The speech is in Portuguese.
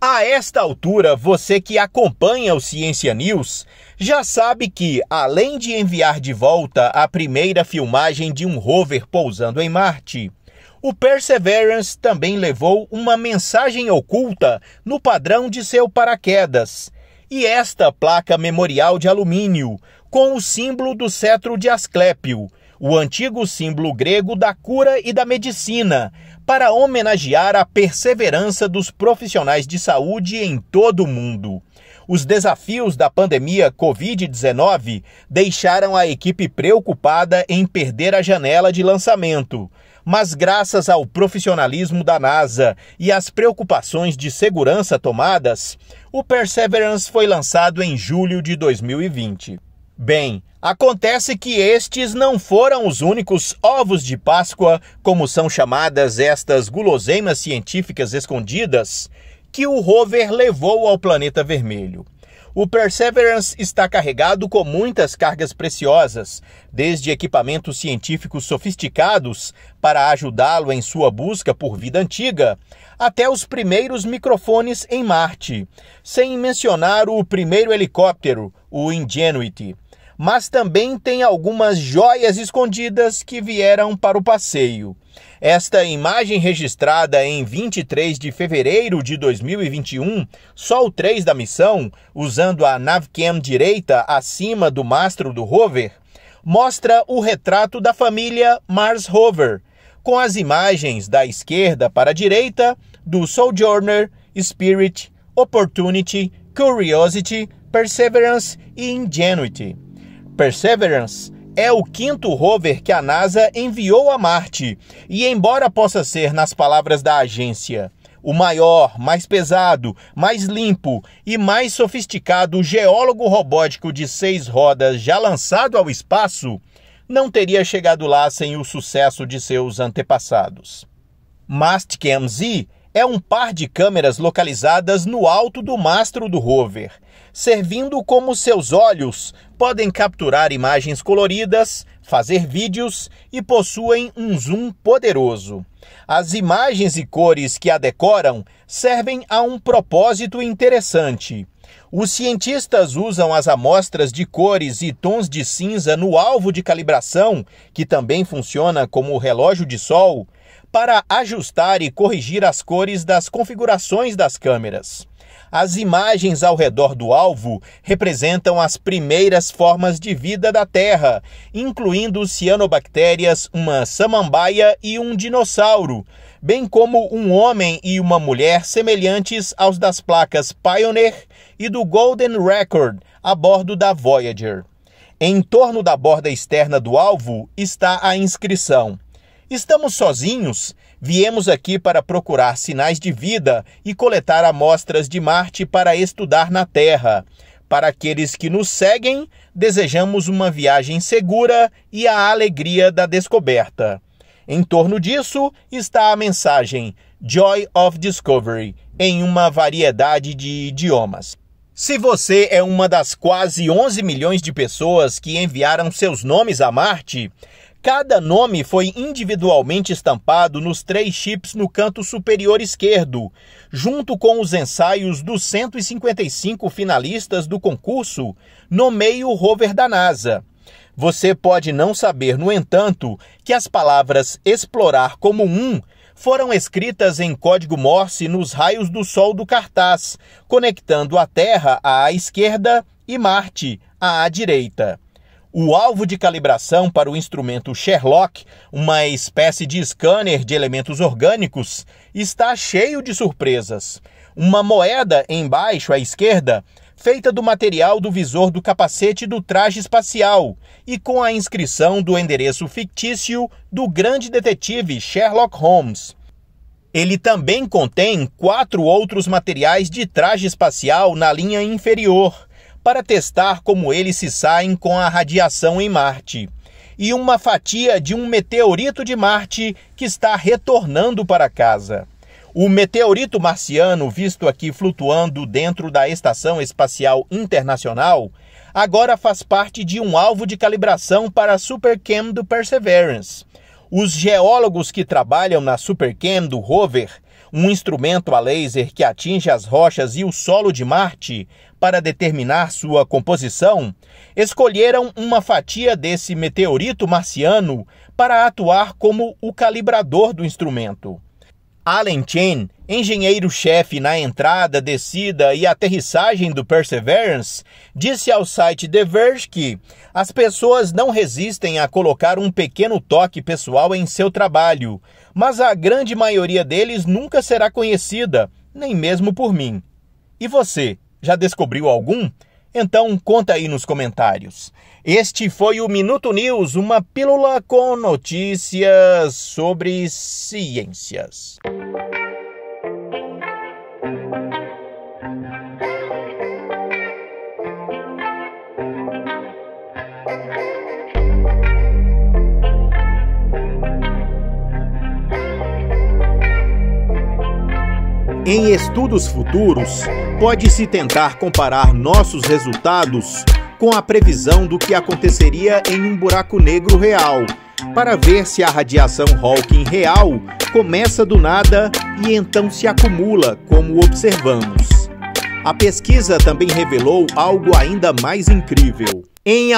A esta altura, você que acompanha o Ciência News já sabe que, além de enviar de volta a primeira filmagem de um rover pousando em Marte, o Perseverance também levou uma mensagem oculta no padrão de seu paraquedas. E esta placa memorial de alumínio, com o símbolo do cetro de Asclépio, o antigo símbolo grego da cura e da medicina, para homenagear a perseverança dos profissionais de saúde em todo o mundo. Os desafios da pandemia Covid-19 deixaram a equipe preocupada em perder a janela de lançamento. Mas, graças ao profissionalismo da NASA e às preocupações de segurança tomadas, o Perseverance foi lançado em julho de 2020. Bem, acontece que estes não foram os únicos ovos de Páscoa, como são chamadas estas guloseimas científicas escondidas, que o rover levou ao planeta vermelho. O Perseverance está carregado com muitas cargas preciosas, desde equipamentos científicos sofisticados para ajudá-lo em sua busca por vida antiga, até os primeiros microfones em Marte, sem mencionar o primeiro helicóptero, o Ingenuity mas também tem algumas joias escondidas que vieram para o passeio. Esta imagem registrada em 23 de fevereiro de 2021, Sol 3 da missão, usando a navcam direita acima do mastro do rover, mostra o retrato da família Mars Rover, com as imagens da esquerda para a direita do Sojourner, Spirit, Opportunity, Curiosity, Perseverance e Ingenuity. Perseverance é o quinto rover que a NASA enviou a Marte, e embora possa ser, nas palavras da agência, o maior, mais pesado, mais limpo e mais sofisticado geólogo robótico de seis rodas já lançado ao espaço, não teria chegado lá sem o sucesso de seus antepassados. MastCam Z é um par de câmeras localizadas no alto do mastro do rover, servindo como seus olhos podem capturar imagens coloridas, fazer vídeos e possuem um zoom poderoso. As imagens e cores que a decoram servem a um propósito interessante. Os cientistas usam as amostras de cores e tons de cinza no alvo de calibração, que também funciona como relógio de sol, para ajustar e corrigir as cores das configurações das câmeras. As imagens ao redor do alvo representam as primeiras formas de vida da Terra, incluindo cianobactérias, uma samambaia e um dinossauro, bem como um homem e uma mulher semelhantes aos das placas Pioneer e do Golden Record a bordo da Voyager. Em torno da borda externa do alvo está a inscrição Estamos sozinhos? Viemos aqui para procurar sinais de vida e coletar amostras de Marte para estudar na Terra. Para aqueles que nos seguem, desejamos uma viagem segura e a alegria da descoberta. Em torno disso está a mensagem Joy of Discovery, em uma variedade de idiomas. Se você é uma das quase 11 milhões de pessoas que enviaram seus nomes a Marte, Cada nome foi individualmente estampado nos três chips no canto superior esquerdo, junto com os ensaios dos 155 finalistas do concurso, no o rover da NASA. Você pode não saber, no entanto, que as palavras explorar como um foram escritas em código Morse nos raios do Sol do cartaz, conectando a Terra à esquerda e Marte à direita. O alvo de calibração para o instrumento Sherlock, uma espécie de scanner de elementos orgânicos, está cheio de surpresas. Uma moeda embaixo à esquerda, feita do material do visor do capacete do traje espacial e com a inscrição do endereço fictício do grande detetive Sherlock Holmes. Ele também contém quatro outros materiais de traje espacial na linha inferior para testar como eles se saem com a radiação em Marte. E uma fatia de um meteorito de Marte que está retornando para casa. O meteorito marciano, visto aqui flutuando dentro da Estação Espacial Internacional, agora faz parte de um alvo de calibração para a Supercam do Perseverance. Os geólogos que trabalham na Supercam do rover, um instrumento a laser que atinge as rochas e o solo de Marte, para determinar sua composição, escolheram uma fatia desse meteorito marciano para atuar como o calibrador do instrumento. Allen Chen, engenheiro-chefe na entrada, descida e aterrissagem do Perseverance, disse ao site The Verge que as pessoas não resistem a colocar um pequeno toque pessoal em seu trabalho, mas a grande maioria deles nunca será conhecida, nem mesmo por mim. E você? Já descobriu algum? Então conta aí nos comentários. Este foi o Minuto News, uma pílula com notícias sobre ciências. Em estudos futuros, pode-se tentar comparar nossos resultados com a previsão do que aconteceria em um buraco negro real, para ver se a radiação Hawking real começa do nada e então se acumula, como observamos. A pesquisa também revelou algo ainda mais incrível. Em